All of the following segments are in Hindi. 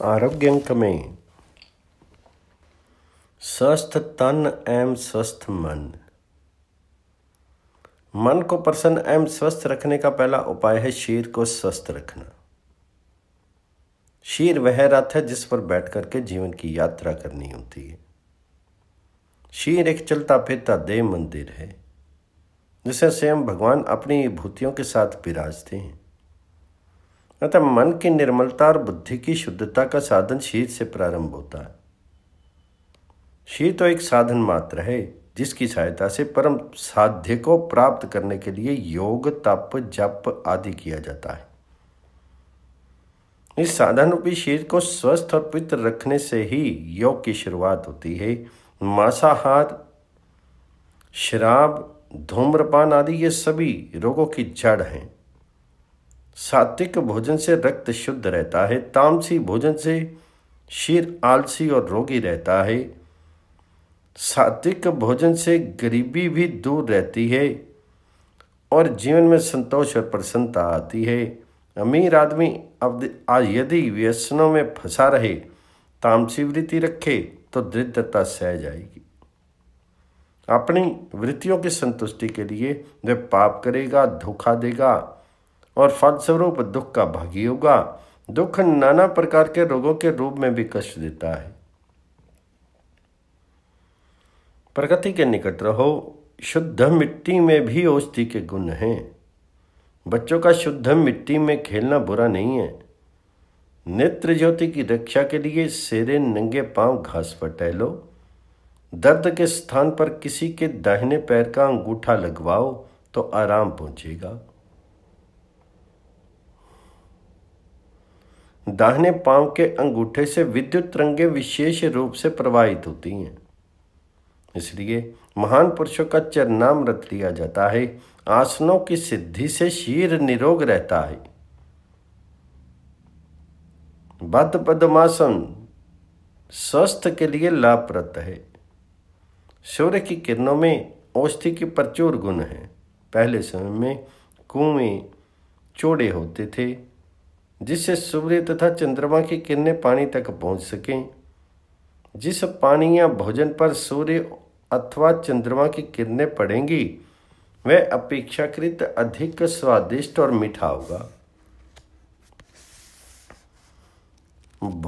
आरोग्यंक में स्वस्थ तन एम स्वस्थ मन मन को प्रसन्न एम स्वस्थ रखने का पहला उपाय है शीर को स्वस्थ रखना शीर वह रथ है जिस पर बैठ करके जीवन की यात्रा करनी होती है शीर एक चलता फिरता देव मंदिर है जिसे स्वयं भगवान अपनी भूतियों के साथ विराजते हैं अतः मन की निर्मलता और बुद्धि की शुद्धता का साधन शीत से प्रारंभ होता है शीत तो एक साधन मात्र है जिसकी सहायता से परम साध्य को प्राप्त करने के लिए योग तप जप आदि किया जाता है इस साधन रूपी शीत को स्वस्थ और पवित्र रखने से ही योग की शुरुआत होती है मांसाहार शराब धूम्रपान आदि ये सभी रोगों की जड़ हैं सात्विक भोजन से रक्त शुद्ध रहता है तामसी भोजन से शीर आलसी और रोगी रहता है सात्विक भोजन से गरीबी भी दूर रहती है और जीवन में संतोष और प्रसन्नता आती है अमीर आदमी अब आज यदि व्यसनों में फंसा रहे तामसी वृत्ति रखे तो दृढ़ता सह जाएगी अपनी वृत्तियों की संतुष्टि के लिए वह पाप करेगा धोखा देगा और फलस्वरूप दुख का भागी होगा दुख नाना प्रकार के रोगों के रूप में भी कष्ट देता है प्रकृति के निकट रहो शुद्ध मिट्टी में भी औषधि के गुण हैं बच्चों का शुद्ध मिट्टी में खेलना बुरा नहीं है नेत्र ज्योति की रक्षा के लिए सेरे नंगे पांव घास पर टहलो दर्द के स्थान पर किसी के दाहिने पैर का अंगूठा लगवाओ तो आराम पहुंचेगा दाहिने पांव के अंगूठे से विद्युत तरंगे विशेष रूप से प्रवाहित होती हैं इसलिए महान पुरुषों का चरणामृत लिया जाता है आसनों की सिद्धि से शीर निरोग रहता है बद पदमासन स्वस्थ के लिए लाभप्रद है सूर्य की किरणों में औषधि के प्रचुर गुण है पहले समय में कुएं चौड़े होते थे जिससे सूर्य तथा चंद्रमा की किरणें पानी तक पहुंच सकें जिस पानी या भोजन पर सूर्य अथवा चंद्रमा की किरणें पड़ेंगी वह अपेक्षाकृत अधिक स्वादिष्ट और मीठा होगा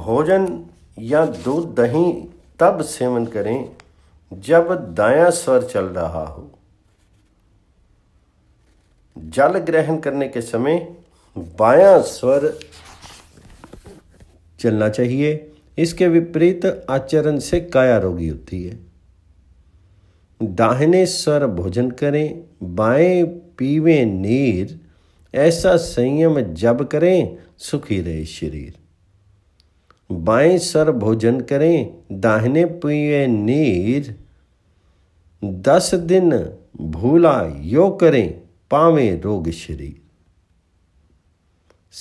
भोजन या दूध दही तब सेवन करें जब दाया स्वर चल रहा हो जल ग्रहण करने के समय बायां स्वर चलना चाहिए इसके विपरीत आचरण से काया रोगी होती है दाहिने स्वर भोजन करें बाएं पीवें नीर ऐसा संयम जब करें सुखी रहे शरीर बाएं स्वर भोजन करें दाहिने पीवे नीर दस दिन भूला यो करें पावे रोग शरीर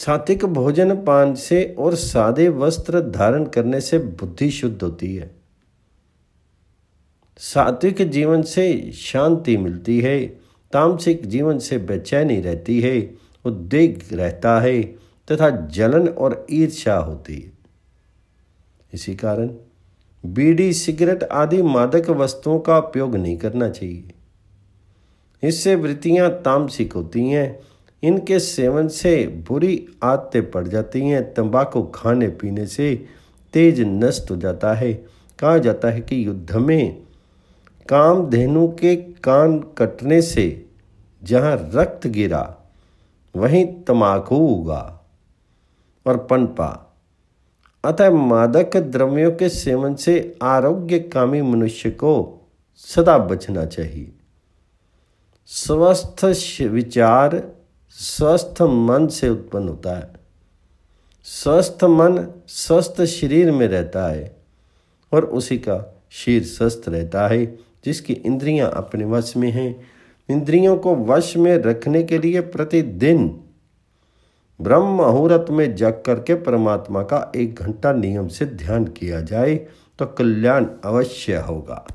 सात्विक भोजन पान से और सादे वस्त्र धारण करने से बुद्धि शुद्ध होती है सात्विक जीवन से शांति मिलती है तामसिक जीवन से बेचैनी रहती है उद्वेग रहता है तथा जलन और ईर्ष्या होती है इसी कारण बीड़ी सिगरेट आदि मादक वस्तुओं का उपयोग नहीं करना चाहिए इससे वृत्तियां तामसिक होती हैं इनके सेवन से बुरी आदतें पड़ जाती हैं तंबाकू खाने पीने से तेज नष्ट हो जाता है कहा जाता है कि युद्ध में कामधेनु के कान कटने से जहां रक्त गिरा वहीं तमाकू उगा और पनपा अतः मादक द्रव्यों के सेवन से आरोग्य कामी मनुष्य को सदा बचना चाहिए स्वस्थ विचार स्वस्थ मन से उत्पन्न होता है स्वस्थ मन स्वस्थ शरीर में रहता है और उसी का शरीर स्वस्थ रहता है जिसकी इंद्रियां अपने वश में हैं इंद्रियों को वश में रखने के लिए प्रतिदिन ब्रह्म मुहूर्त में जग करके परमात्मा का एक घंटा नियम से ध्यान किया जाए तो कल्याण अवश्य होगा